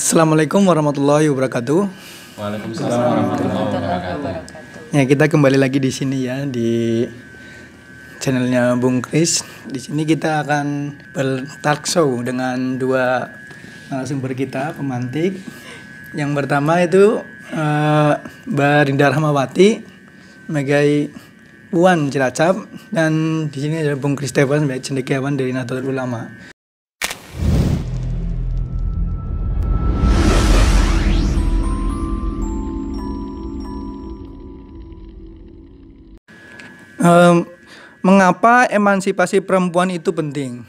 Assalamualaikum warahmatullahi wabarakatuh. Waalaikumsalam warahmatullahi wabarakatuh. Ya kita kembali lagi di sini ya di channelnya Bung Kris. Di sini kita akan bertalk show dengan dua narasumber kita pemantik. Yang pertama itu uh, Mbak Rinda Rahmawati sebagai Puan Cilacap dan di sini ada Bung Kristevan sebagai cendekiawan dari Nahdlatul Ulama. um, mengapa emansipasi perempuan itu penting?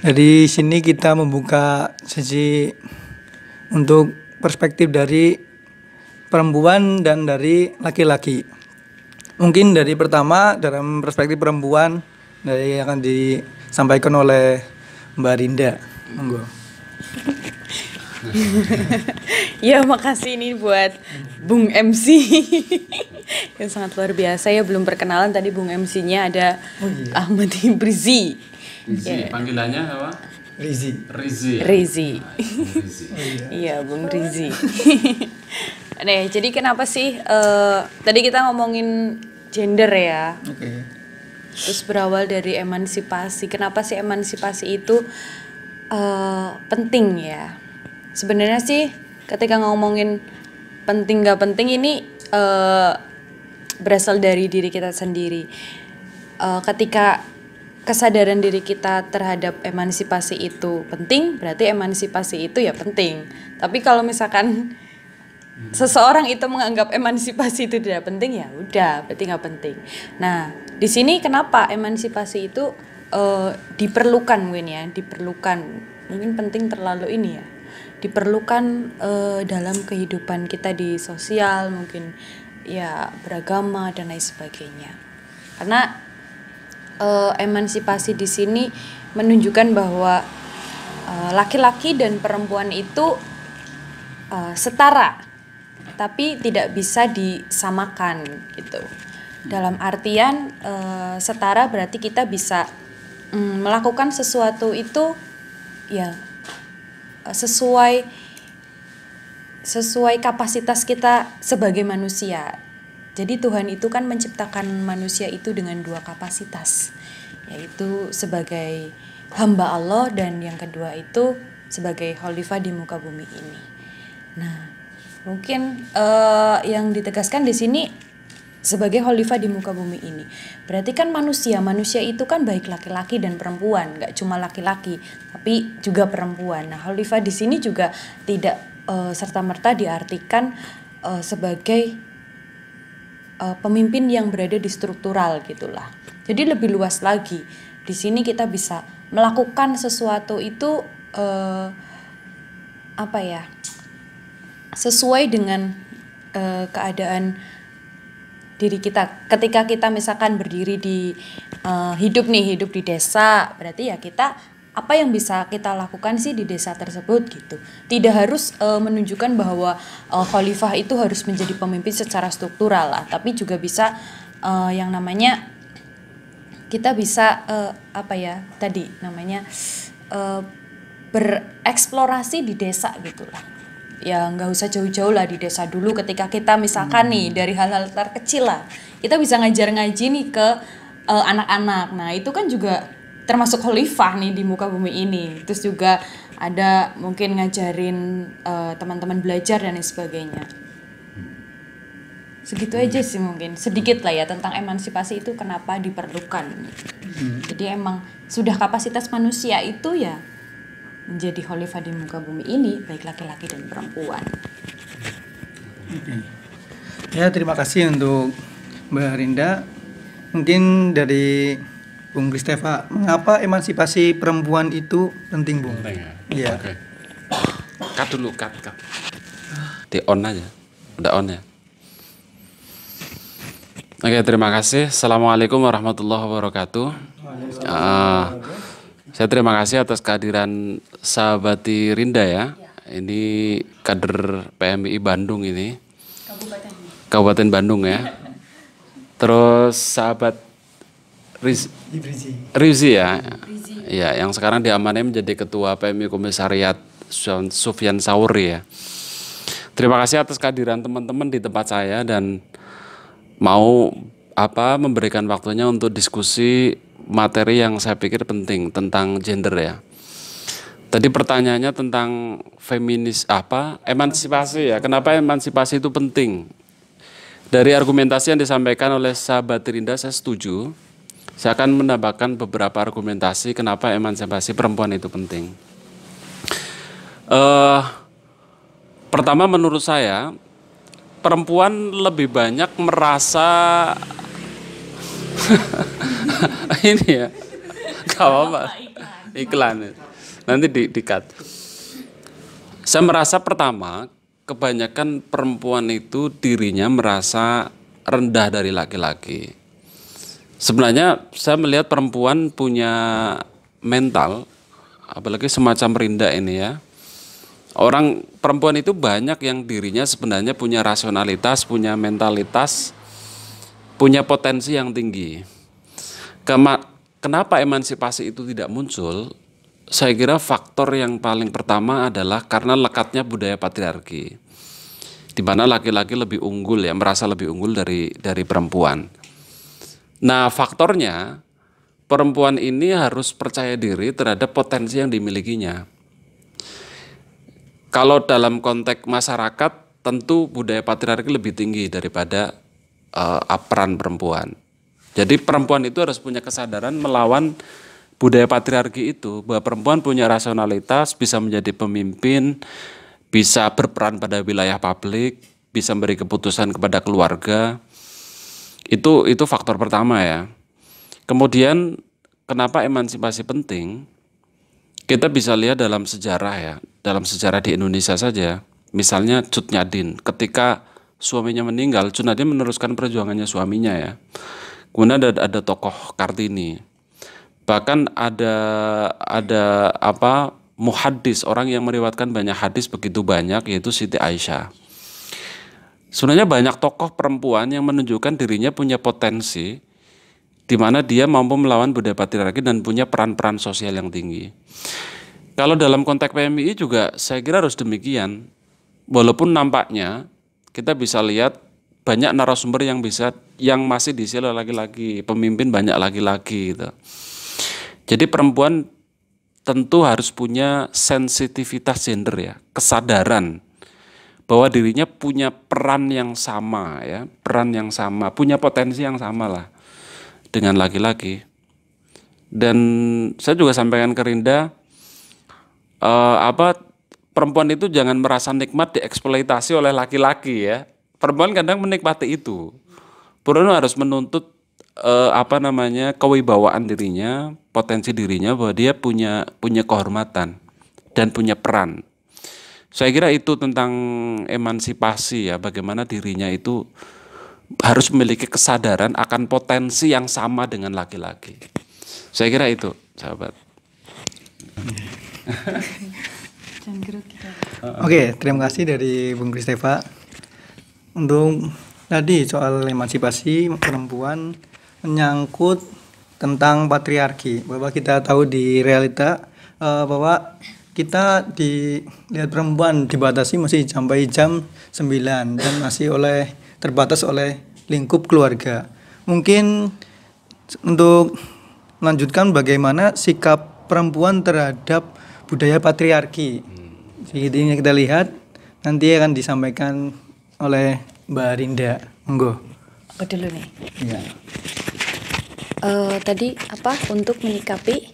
Dari sini kita membuka sisi untuk perspektif dari perempuan dan dari laki-laki. Mungkin dari pertama dalam perspektif perempuan dari yang akan disampaikan oleh Mbak Rinda. Monggo. ya makasih ini buat Bung MC yang sangat luar biasa ya belum perkenalan tadi Bung MC-nya ada oh, iya. Ahmad Ibrizi. Rizi, ya. panggilannya apa? Rizi. Rizi. Rizi. Ah, oh, iya. iya, Bung Rizi. Nih jadi kenapa sih uh, tadi kita ngomongin gender ya? Oke. Okay. Terus berawal dari emansipasi. Kenapa sih emansipasi itu uh, penting ya? sebenarnya sih ketika ngomongin penting gak penting ini uh, berasal dari diri kita sendiri. Uh, ketika kesadaran diri kita terhadap emansipasi itu penting, berarti emansipasi itu ya penting. Tapi kalau misalkan hmm. seseorang itu menganggap emansipasi itu tidak penting ya udah berarti nggak penting nah di sini kenapa emansipasi itu uh, diperlukan Win ya diperlukan mungkin penting terlalu ini ya diperlukan uh, dalam kehidupan kita di sosial mungkin ya beragama dan lain sebagainya karena uh, emansipasi di sini menunjukkan bahwa eh, laki-laki uh, dan perempuan itu uh, setara tapi tidak bisa disamakan gitu dalam artian setara berarti kita bisa um, melakukan sesuatu itu ya Eh, sesuai sesuai kapasitas kita sebagai manusia. Jadi Tuhan itu kan menciptakan manusia itu dengan dua kapasitas, yaitu sebagai hamba Allah dan yang kedua itu sebagai khalifah di muka bumi ini. Nah, mungkin uh, yang ditegaskan di sini sebagai khalifah di muka bumi ini. Berarti kan manusia, manusia itu kan baik laki-laki dan perempuan, nggak cuma laki-laki, tapi juga perempuan. Nah, khalifah di sini juga tidak uh, serta-merta diartikan uh, sebagai uh, pemimpin yang berada di struktural gitulah. Jadi lebih luas lagi. Di sini kita bisa melakukan sesuatu itu uh, apa ya? sesuai dengan uh, keadaan diri kita. Ketika kita misalkan berdiri di uh, hidup nih, hidup di desa, berarti ya kita apa yang bisa kita lakukan sih di desa tersebut gitu. Tidak harus uh, menunjukkan bahwa uh, khalifah itu harus menjadi pemimpin secara struktural lah, tapi juga bisa uh, yang namanya kita bisa uh, apa ya tadi namanya uh, bereksplorasi di desa gitulah ya nggak usah jauh-jauh lah di desa dulu ketika kita misalkan hmm. nih dari hal-hal terkecil lah kita bisa ngajar ngaji nih ke eh, anak-anak uh, nah itu kan juga termasuk khalifah nih di muka bumi ini terus juga ada mungkin ngajarin teman eh, teman-teman belajar dan sebagainya segitu aja hmm. sih mungkin sedikit lah ya tentang emansipasi itu kenapa diperlukan hmm. jadi emang sudah kapasitas manusia itu ya menjadi khalifah di muka bumi ini baik laki-laki dan perempuan. Ya terima kasih untuk Mbak Rinda. Mungkin dari Bung Kristeva, mengapa emansipasi perempuan itu penting Bung? Penting ya. Iya. Oke. Okay. Cut dulu, cut, cut. Di on aja. Udah on ya. Oke, okay, terima kasih. Assalamualaikum warahmatullahi wabarakatuh. Uh, saya terima kasih atas kehadiran sahabati Rinda ya. ya. Ini kader PMI Bandung ini. Kabupaten. Kabupaten Bandung ya. Terus sahabat Riz, Rizi. ya. Ya, yang sekarang diamanai menjadi ketua PMI Komisariat Sufyan Sauri ya. Terima kasih atas kehadiran teman-teman di tempat saya dan mau apa memberikan waktunya untuk diskusi materi yang saya pikir penting tentang gender ya. Tadi pertanyaannya tentang feminis apa? Emansipasi ya. Kenapa emansipasi itu penting? Dari argumentasi yang disampaikan oleh sahabat Rinda saya setuju. Saya akan menambahkan beberapa argumentasi kenapa emansipasi perempuan itu penting. Uh, pertama menurut saya perempuan lebih banyak merasa ini ya gak apa-apa iklan ya. nanti di, di cut saya merasa pertama kebanyakan perempuan itu dirinya merasa rendah dari laki-laki sebenarnya saya melihat perempuan punya mental apalagi semacam rinda ini ya orang perempuan itu banyak yang dirinya sebenarnya punya rasionalitas punya mentalitas punya potensi yang tinggi. Kema kenapa emansipasi itu tidak muncul? Saya kira faktor yang paling pertama adalah karena lekatnya budaya patriarki. Di mana laki-laki lebih unggul ya, merasa lebih unggul dari dari perempuan. Nah, faktornya perempuan ini harus percaya diri terhadap potensi yang dimilikinya. Kalau dalam konteks masyarakat, tentu budaya patriarki lebih tinggi daripada uh, eh, peran perempuan. Jadi perempuan itu harus punya kesadaran melawan budaya patriarki itu bahwa perempuan punya rasionalitas, bisa menjadi pemimpin, bisa berperan pada wilayah publik, bisa memberi keputusan kepada keluarga. Itu itu faktor pertama ya. Kemudian kenapa emansipasi penting? Kita bisa lihat dalam sejarah ya, dalam sejarah di Indonesia saja. Misalnya Cut Nyadin ketika suaminya meninggal, Junaidi meneruskan perjuangannya suaminya ya. Kemudian ada, ada tokoh Kartini. Bahkan ada ada apa muhadis, orang yang meriwatkan banyak hadis begitu banyak yaitu Siti Aisyah. Sebenarnya banyak tokoh perempuan yang menunjukkan dirinya punya potensi di mana dia mampu melawan budaya patriarki dan punya peran-peran sosial yang tinggi. Kalau dalam konteks PMI juga saya kira harus demikian. Walaupun nampaknya kita bisa lihat banyak narasumber yang bisa yang masih diisi oleh lagi laki pemimpin banyak lagi-lagi gitu. Jadi perempuan tentu harus punya sensitivitas gender ya, kesadaran bahwa dirinya punya peran yang sama ya, peran yang sama, punya potensi yang sama lah dengan laki-laki. Dan saya juga sampaikan ke Rinda eh, apa perempuan itu jangan merasa nikmat dieksploitasi oleh laki-laki ya. Perempuan kadang menikmati itu. Bruno harus menuntut eh, apa namanya kewibawaan dirinya, potensi dirinya bahwa dia punya punya kehormatan dan punya peran. Saya kira itu tentang emansipasi ya, bagaimana dirinya itu harus memiliki kesadaran akan potensi yang sama dengan laki-laki. Saya kira itu, sahabat. Oke, okay, terima kasih dari Bung Kristeva. Untuk tadi soal emansipasi perempuan menyangkut tentang patriarki bahwa kita tahu di realita uh, bahwa kita di lihat perempuan dibatasi masih sampai jam 9 dan masih oleh terbatas oleh lingkup keluarga mungkin untuk melanjutkan bagaimana sikap perempuan terhadap budaya patriarki. Hmm. Jadi ini kita lihat nanti akan disampaikan oleh Mbak Rinda. Monggo. apa dulu nih. ya Uh, tadi apa untuk menyikapi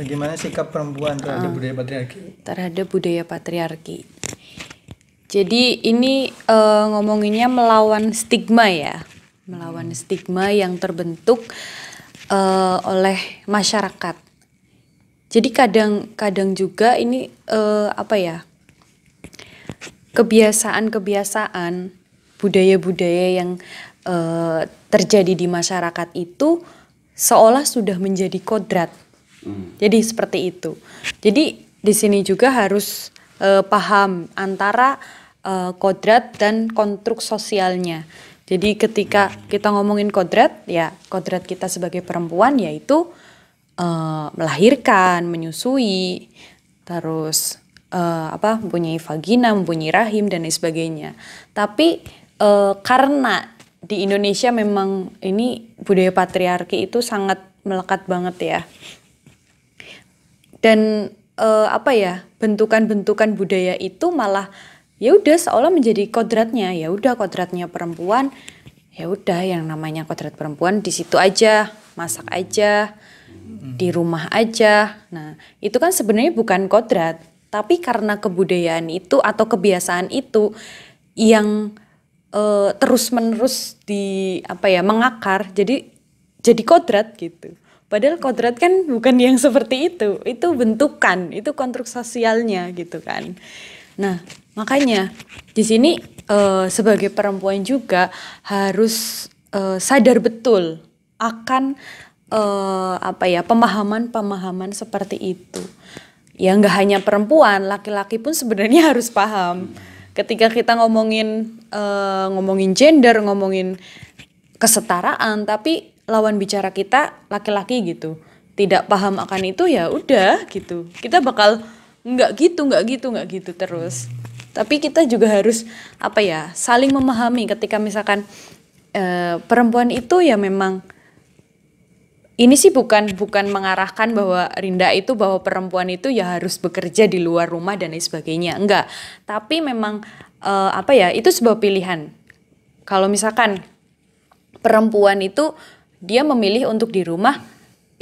bagaimana sikap perempuan terhadap uh, budaya patriarki? Terhadap budaya patriarki. Jadi ini uh, ngomonginnya melawan stigma ya, melawan hmm. stigma yang terbentuk uh, oleh masyarakat jadi kadang-kadang juga ini uh, apa ya? kebiasaan-kebiasaan budaya-budaya yang uh, terjadi di masyarakat itu seolah sudah menjadi kodrat. Hmm. Jadi seperti itu. Jadi di sini juga harus uh, paham antara uh, kodrat dan konstruk sosialnya. Jadi ketika kita ngomongin kodrat, ya kodrat kita sebagai perempuan yaitu Eh, melahirkan, menyusui, terus uh, apa mempunyai vagina, mempunyai rahim dan lain sebagainya. Tapi uh, karena di Indonesia memang ini budaya patriarki itu sangat melekat banget ya. Dan uh, apa ya bentukan-bentukan budaya itu malah ya udah seolah menjadi kodratnya ya udah kodratnya perempuan ya udah yang namanya kodrat perempuan di situ aja masak aja di rumah aja. Nah, itu kan sebenarnya bukan kodrat, tapi karena kebudayaan itu atau kebiasaan itu yang uh, terus-menerus di apa ya, mengakar. Jadi jadi kodrat gitu. Padahal kodrat kan bukan yang seperti itu. Itu bentukan, itu konstruk sosialnya gitu kan. Nah, makanya di sini uh, sebagai perempuan juga harus uh, sadar betul akan uh, apa ya pemahaman-pemahaman seperti itu. Ya nggak hanya perempuan, laki-laki pun sebenarnya harus paham. Ketika kita ngomongin uh, ngomongin gender, ngomongin kesetaraan, tapi lawan bicara kita laki-laki gitu, tidak paham akan itu ya udah gitu. Kita bakal nggak gitu, nggak gitu, nggak gitu terus. Tapi kita juga harus apa ya saling memahami ketika misalkan e, perempuan itu ya memang ini sih bukan bukan mengarahkan bahwa Rinda itu bahwa perempuan itu ya harus bekerja di luar rumah dan lain sebagainya. Enggak. Tapi memang uh, apa ya? Itu sebuah pilihan. Kalau misalkan perempuan itu dia memilih untuk di rumah,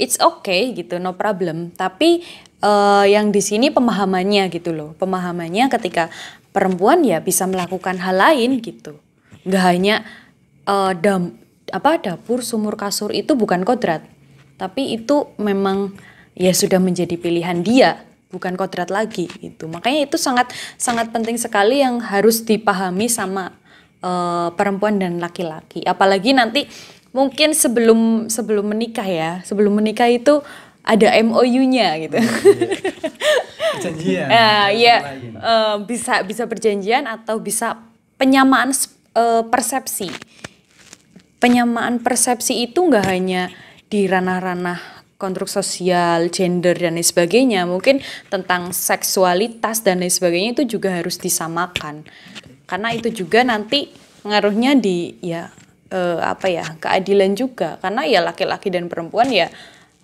it's okay gitu, no problem. Tapi uh, yang di sini pemahamannya gitu loh. Pemahamannya ketika perempuan ya bisa melakukan hal lain gitu. Enggak hanya uh, dam apa dapur sumur kasur itu bukan kodrat tapi itu memang ya sudah menjadi pilihan dia bukan kodrat lagi itu makanya itu sangat sangat penting sekali yang harus dipahami sama uh, perempuan dan laki-laki apalagi nanti mungkin sebelum sebelum menikah ya sebelum menikah itu ada MOU-nya gitu. Perjanjian. uh, ya, uh, bisa bisa perjanjian atau bisa penyamaan uh, persepsi. Penyamaan persepsi itu nggak hanya di ranah-ranah konstruk sosial, gender dan lain sebagainya, mungkin tentang seksualitas dan lain sebagainya itu juga harus disamakan. Karena itu juga nanti pengaruhnya di ya eh, apa ya, keadilan juga. Karena ya laki-laki dan perempuan ya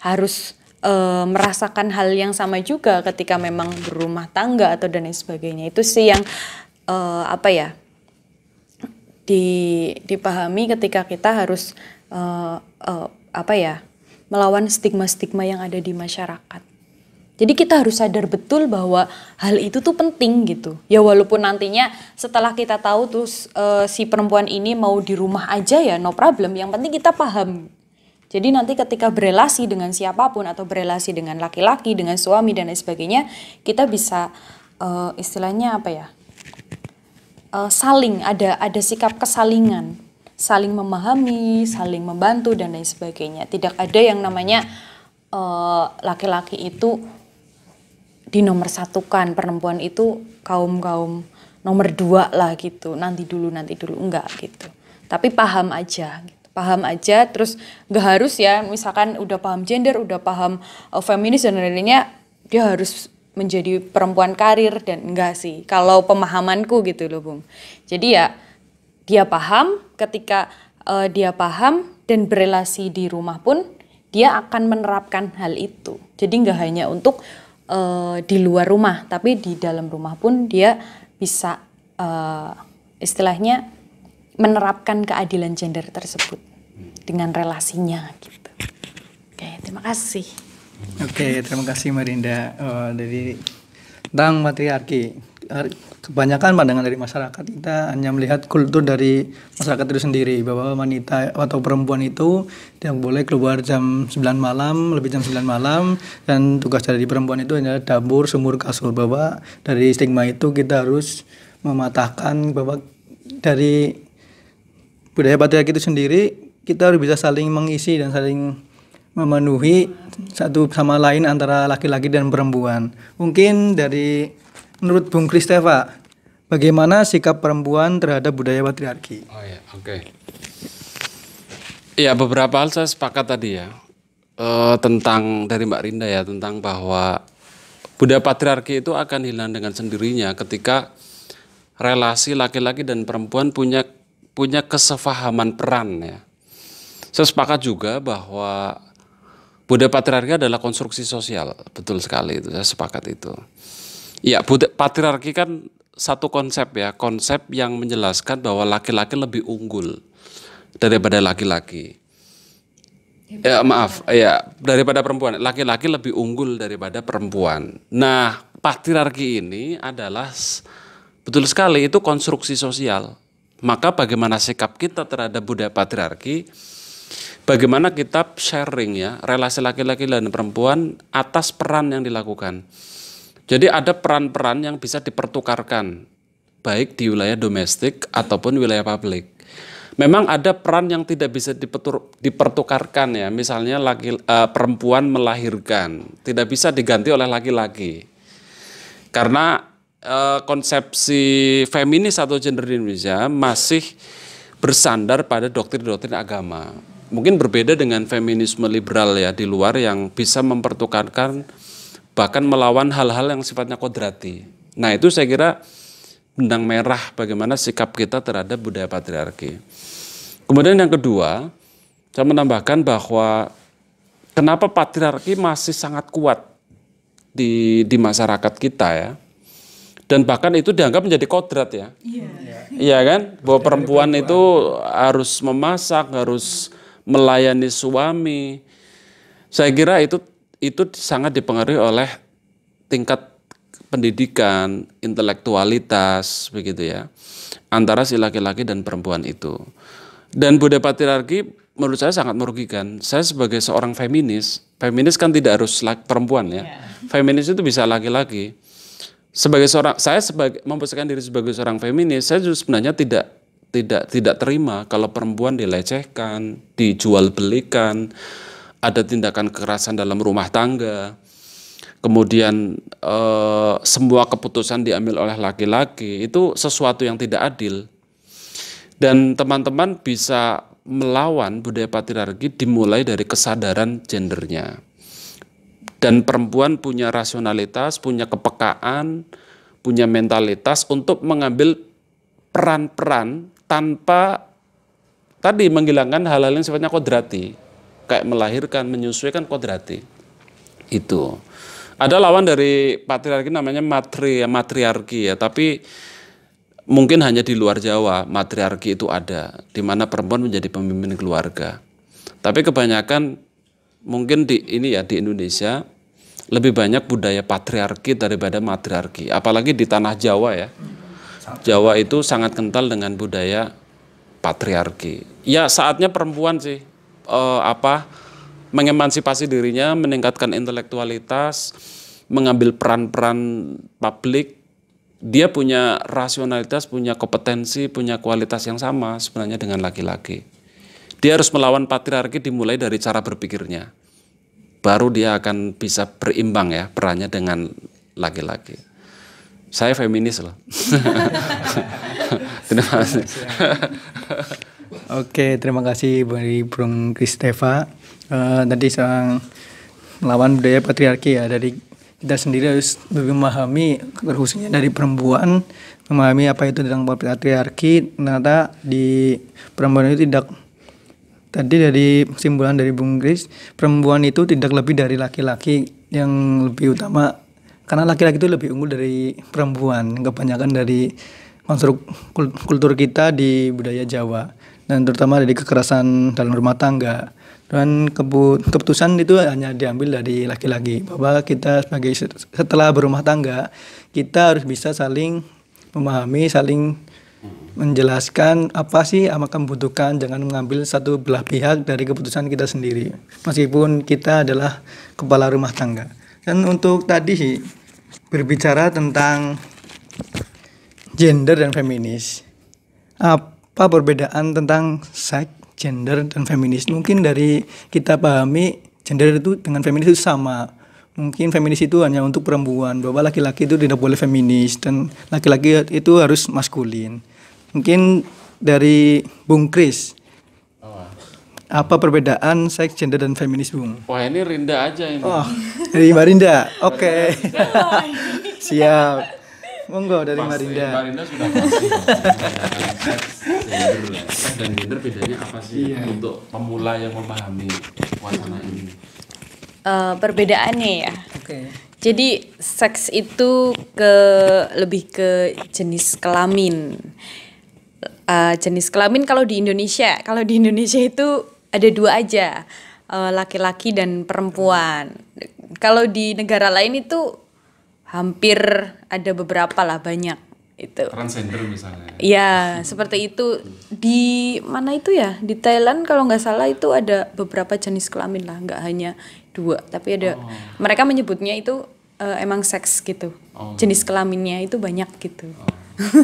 harus eh, merasakan hal yang sama juga ketika memang berumah tangga atau dan lain sebagainya. Itu sih yang eh, apa ya? di dipahami ketika kita harus uh, uh, apa ya melawan stigma-stigma yang ada di masyarakat. Jadi kita harus sadar betul bahwa hal itu tuh penting gitu. Ya walaupun nantinya setelah kita tahu terus uh, eh, si perempuan ini mau di rumah aja ya no problem. Yang penting kita paham. Jadi nanti ketika berelasi dengan siapapun atau berelasi dengan laki-laki, dengan suami dan lain sebagainya, kita bisa uh, istilahnya apa ya? Uh, saling ada ada sikap kesalingan saling memahami, saling membantu dan lain sebagainya. Tidak ada yang namanya eh, laki-laki uh, itu satukan, perempuan itu kaum-kaum nomor dua lah gitu, nanti dulu, nanti dulu, enggak gitu. Tapi paham aja, gitu. paham aja, terus nggak harus ya, misalkan udah paham gender, udah paham uh, feminis dan lain-lainnya, dia harus menjadi perempuan karir dan enggak sih, kalau pemahamanku gitu loh Bung. Jadi ya, dia paham, ketika uh, dia paham dan berrelasi di rumah pun dia akan menerapkan hal itu. Jadi nggak hanya untuk uh, di luar rumah, tapi di dalam rumah pun dia bisa uh, istilahnya menerapkan keadilan gender tersebut dengan relasinya gitu. Oke, terima kasih. Oke, terima kasih Marinda. Uh, dari tentang matriarki kebanyakan pandangan dari masyarakat kita hanya melihat kultur dari masyarakat itu sendiri bahwa wanita atau perempuan itu yang boleh keluar jam 9 malam lebih jam 9 malam dan tugas dari perempuan itu adalah dapur sumur kasur bahwa dari stigma itu kita harus mematahkan bahwa dari budaya patriarki itu sendiri kita harus bisa saling mengisi dan saling memenuhi satu sama lain antara laki-laki dan perempuan mungkin dari Menurut Bung Kristeva, bagaimana sikap perempuan terhadap budaya patriarki? Oh ya, oke. Okay. Ya beberapa hal saya sepakat tadi ya e, tentang dari Mbak Rinda ya tentang bahwa budaya patriarki itu akan hilang dengan sendirinya ketika relasi laki-laki dan perempuan punya punya kesepahaman peran ya. Saya sepakat juga bahwa budaya patriarki adalah konstruksi sosial, betul sekali itu, saya sepakat itu. Iya, patriarki kan satu konsep ya, konsep yang menjelaskan bahwa laki-laki lebih unggul daripada laki-laki. Ya, maaf, ya daripada perempuan. Laki-laki lebih unggul daripada perempuan. Nah, patriarki ini adalah betul sekali itu konstruksi sosial. Maka bagaimana sikap kita terhadap budaya patriarki? Bagaimana kita sharing ya relasi laki-laki dan perempuan atas peran yang dilakukan? Jadi ada peran-peran yang bisa dipertukarkan baik di wilayah domestik ataupun wilayah publik. Memang ada peran yang tidak bisa dipertukarkan ya, misalnya laki, uh, perempuan melahirkan tidak bisa diganti oleh laki-laki karena uh, konsepsi feminis atau gender di Indonesia masih bersandar pada doktrin-doktrin agama. Mungkin berbeda dengan feminisme liberal ya di luar yang bisa mempertukarkan bahkan melawan hal-hal yang sifatnya kodrati. Nah itu saya kira benang merah bagaimana sikap kita terhadap budaya patriarki. Kemudian yang kedua, saya menambahkan bahwa kenapa patriarki masih sangat kuat di, di masyarakat kita ya. Dan bahkan itu dianggap menjadi kodrat ya. Iya yeah. kan? Bahwa perempuan itu harus memasak, harus melayani suami. Saya kira itu itu sangat dipengaruhi oleh tingkat pendidikan, intelektualitas begitu ya antara si laki-laki dan perempuan itu. Dan budaya patriarki menurut saya sangat merugikan. Saya sebagai seorang feminis, feminis kan tidak harus laki, perempuan ya. Yeah. Feminis itu bisa laki-laki. Sebagai seorang saya sebagai memposisikan diri sebagai seorang feminis, saya justru sebenarnya tidak tidak tidak terima kalau perempuan dilecehkan, dijual belikan, ada tindakan kekerasan dalam rumah tangga, kemudian e, semua keputusan diambil oleh laki-laki, itu sesuatu yang tidak adil. Dan teman-teman bisa melawan budaya patriarki dimulai dari kesadaran gendernya. Dan perempuan punya rasionalitas, punya kepekaan, punya mentalitas untuk mengambil peran-peran tanpa tadi menghilangkan hal-hal yang sifatnya kodrati kayak melahirkan, menyesuaikan kodrati. Itu. Ada lawan dari patriarki namanya matri, matriarki ya, tapi mungkin hanya di luar Jawa matriarki itu ada, di mana perempuan menjadi pemimpin keluarga. Tapi kebanyakan mungkin di ini ya di Indonesia lebih banyak budaya patriarki daripada matriarki, apalagi di tanah Jawa ya. Jawa itu sangat kental dengan budaya patriarki. Ya saatnya perempuan sih uh, apa mengemansipasi dirinya, meningkatkan intelektualitas, mengambil peran-peran publik. Dia punya rasionalitas, punya kompetensi, punya kualitas yang sama sebenarnya dengan laki-laki. Dia harus melawan patriarki dimulai dari cara berpikirnya. Baru dia akan bisa berimbang ya perannya dengan laki-laki. Saya feminis loh. Terima kasih. Oke, terima kasih dari Bung Kristeva. Uh, tadi seorang melawan budaya patriarki ya dari kita sendiri harus lebih memahami khususnya dari perempuan memahami apa itu tentang patriarki ternyata di perempuan itu tidak tadi dari kesimpulan dari Bung Kris perempuan itu tidak lebih dari laki-laki yang lebih utama karena laki-laki itu lebih unggul dari perempuan kebanyakan dari konstruk kultur kita di budaya Jawa dan terutama dari kekerasan dalam rumah tangga dan keputusan itu hanya diambil dari laki-laki bahwa kita sebagai setelah berumah tangga kita harus bisa saling memahami saling menjelaskan apa sih yang akan membutuhkan jangan mengambil satu belah pihak dari keputusan kita sendiri meskipun kita adalah kepala rumah tangga dan untuk tadi berbicara tentang gender dan feminis apa apa perbedaan tentang seks, gender dan feminis? Mungkin dari kita pahami gender itu dengan feminis itu sama. Mungkin feminis itu hanya untuk perempuan, bahwa laki-laki itu tidak boleh feminis dan laki-laki itu harus maskulin. Mungkin dari Bung Kris, apa perbedaan seks, gender dan feminis, Bung? Wah, ini Rinda aja ini. Oh, dari Mbak Rinda. Oke. Okay. Siap monggo dari Pasti, Marinda. Eh, Marinda sudah pasti. Seks dan gender bedanya apa sih iya. untuk pemula yang memahami wacana ini? Uh, perbedaannya ya. Oke. Okay. Jadi seks itu ke lebih ke jenis kelamin. Uh, jenis kelamin kalau di Indonesia, kalau di Indonesia itu ada dua aja laki-laki uh, laki -laki dan perempuan. Kalau di negara lain itu hampir ada beberapa lah banyak itu transgender misalnya ya seperti itu di mana itu ya di Thailand kalau nggak salah itu ada beberapa jenis kelamin lah nggak hanya dua tapi ada oh. mereka menyebutnya itu uh, emang seks gitu oh. jenis kelaminnya itu banyak gitu oh.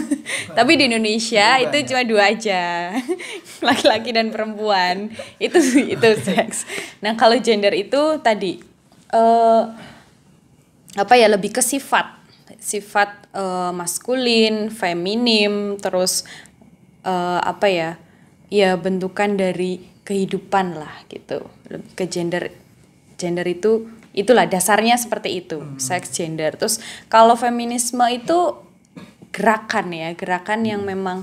tapi di Indonesia itu, itu cuma dua aja laki-laki dan perempuan itu itu seks nah kalau gender itu tadi uh, apa ya lebih ke sifat sifat uh, maskulin, feminim, terus uh, apa ya? Ya bentukan dari kehidupan lah gitu. Ke gender gender itu itulah dasarnya seperti itu, hmm. seks gender. Terus kalau feminisme itu gerakan ya, gerakan yang hmm. memang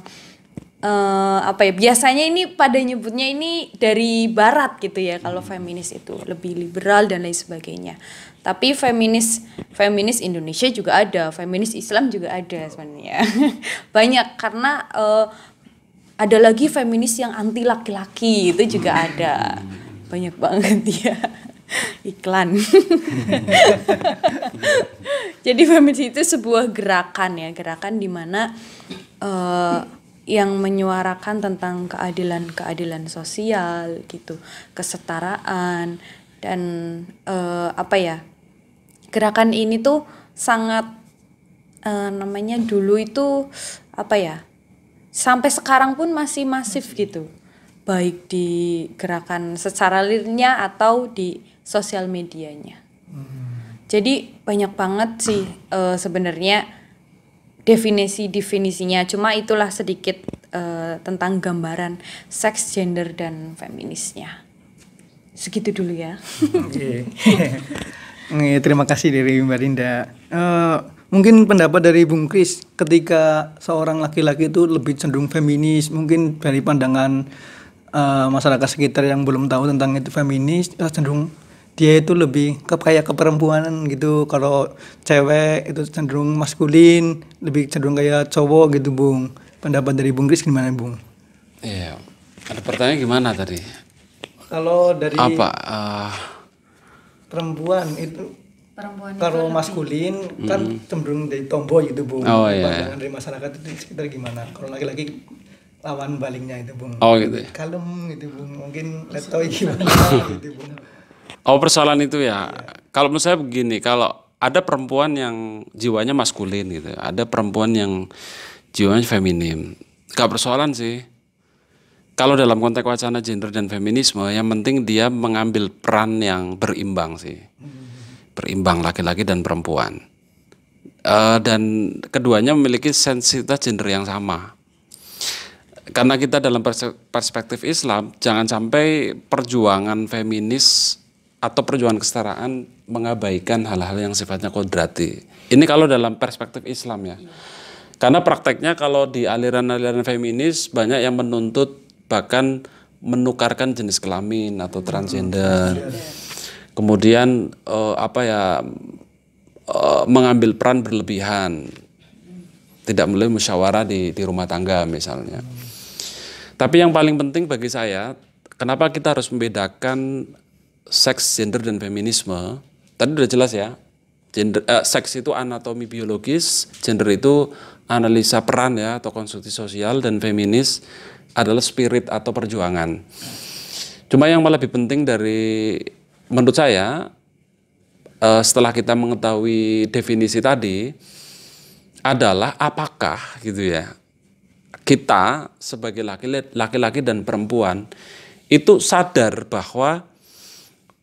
uh, apa ya? Biasanya ini pada nyebutnya ini dari barat gitu ya kalau hmm. feminis itu lebih liberal dan lain sebagainya tapi feminis feminis Indonesia juga ada feminis Islam juga ada sebenarnya banyak karena uh, ada lagi feminis yang anti laki-laki itu juga ada banyak banget ya iklan jadi feminis itu sebuah gerakan ya gerakan dimana uh, eh, yang menyuarakan tentang keadilan keadilan sosial gitu kesetaraan dan uh, apa ya gerakan ini tuh sangat uh, namanya dulu itu apa ya sampai sekarang pun masih masif gitu baik di gerakan secara lirnya atau di sosial medianya jadi banyak banget sih uh, sebenarnya definisi definisinya cuma itulah sedikit uh, tentang gambaran seks gender dan feminisnya segitu dulu ya. Nih, terima kasih dari Mbak Rinda. Uh, eh, mungkin pendapat dari Bung Kris ketika seorang laki-laki itu lebih cenderung feminis, mungkin dari pandangan uh, masyarakat sekitar yang belum tahu tentang itu feminis, eh, cenderung dia itu lebih ke kayak keperempuanan gitu kalau cewek itu cenderung maskulin lebih cenderung kayak cowok gitu bung pendapat dari bung Kris gimana bung? Iya ada pertanyaan gimana tadi? Kalau dari apa uh, perempuan itu perempuan kalau maskulin lebih. kan hmm. cenderung dari tomboy itu bung oh, iya. pandangan iya. dari masyarakat itu sekitar gimana kalau laki-laki lawan baliknya itu bung oh gitu ya. kalem gitu bung mungkin letoy gimana gitu bung oh persoalan itu ya, iya. kalau menurut saya begini kalau ada perempuan yang jiwanya maskulin gitu ada perempuan yang jiwanya feminim gak persoalan sih kalau dalam konteks wacana gender dan feminisme yang penting dia mengambil peran yang berimbang sih berimbang laki-laki dan perempuan uh, dan keduanya memiliki sensitivitas gender yang sama karena kita dalam perspektif Islam jangan sampai perjuangan feminis atau perjuangan kesetaraan mengabaikan hal-hal yang sifatnya kodrati ini kalau dalam perspektif Islam ya karena prakteknya kalau di aliran-aliran feminis banyak yang menuntut bahkan menukarkan jenis kelamin atau transgender. Kemudian uh, apa ya uh, mengambil peran berlebihan. Tidak mulai musyawarah di di rumah tangga misalnya. Tapi yang paling penting bagi saya, kenapa kita harus membedakan seks, gender dan feminisme? Tadi sudah jelas ya. Gender, uh, seks itu anatomi biologis, gender itu analisa peran ya atau konstruksi sosial dan feminis adalah spirit atau perjuangan. Cuma yang lebih penting dari menurut saya eh, setelah kita mengetahui definisi tadi adalah apakah gitu ya kita sebagai laki-laki dan perempuan itu sadar bahwa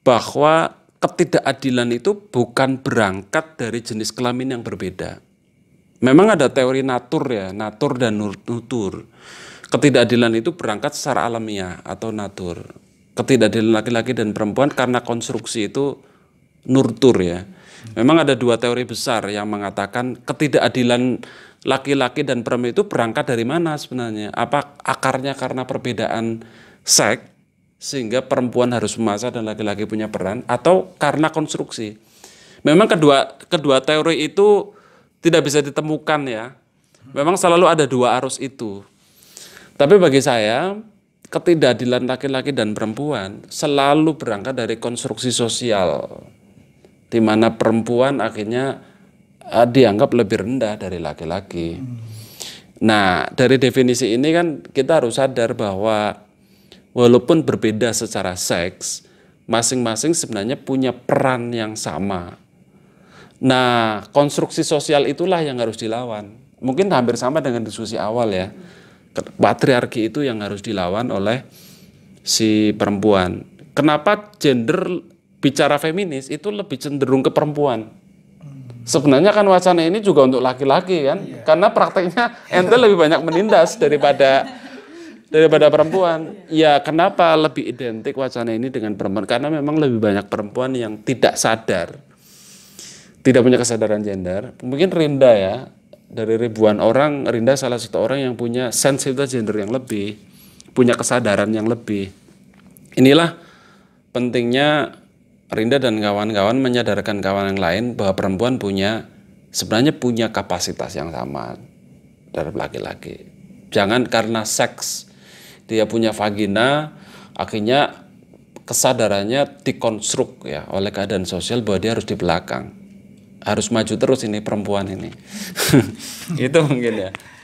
bahwa ketidakadilan itu bukan berangkat dari jenis kelamin yang berbeda. Memang ada teori natur ya, natur dan nutur ketidakadilan itu berangkat secara alamiah atau natur. Ketidakadilan laki-laki dan perempuan karena konstruksi itu nurtur ya. Memang ada dua teori besar yang mengatakan ketidakadilan laki-laki dan perempuan itu berangkat dari mana sebenarnya? Apa akarnya karena perbedaan seks sehingga perempuan harus memasak dan laki-laki punya peran atau karena konstruksi? Memang kedua kedua teori itu tidak bisa ditemukan ya. Memang selalu ada dua arus itu. Tapi bagi saya, ketidakadilan laki-laki dan perempuan selalu berangkat dari konstruksi sosial, di mana perempuan akhirnya uh, dianggap lebih rendah dari laki-laki. Nah, dari definisi ini kan kita harus sadar bahwa walaupun berbeda secara seks, masing-masing sebenarnya punya peran yang sama. Nah, konstruksi sosial itulah yang harus dilawan. Mungkin hampir sama dengan diskusi awal ya patriarki itu yang harus dilawan oleh si perempuan. Kenapa gender bicara feminis itu lebih cenderung ke perempuan? Sebenarnya kan wacana ini juga untuk laki-laki kan, yeah. karena prakteknya ente lebih banyak menindas daripada daripada perempuan. Ya kenapa lebih identik wacana ini dengan perempuan? Karena memang lebih banyak perempuan yang tidak sadar, tidak punya kesadaran gender. Mungkin Rinda ya, dari ribuan orang Rinda salah satu orang yang punya sensitivitas gender yang lebih punya kesadaran yang lebih inilah pentingnya Rinda dan kawan-kawan menyadarkan kawan yang lain bahwa perempuan punya sebenarnya punya kapasitas yang sama dari laki-laki jangan karena seks dia punya vagina akhirnya kesadarannya dikonstruk ya oleh keadaan sosial bahwa dia harus di belakang harus maju terus ini perempuan ini. itu mungkin ya.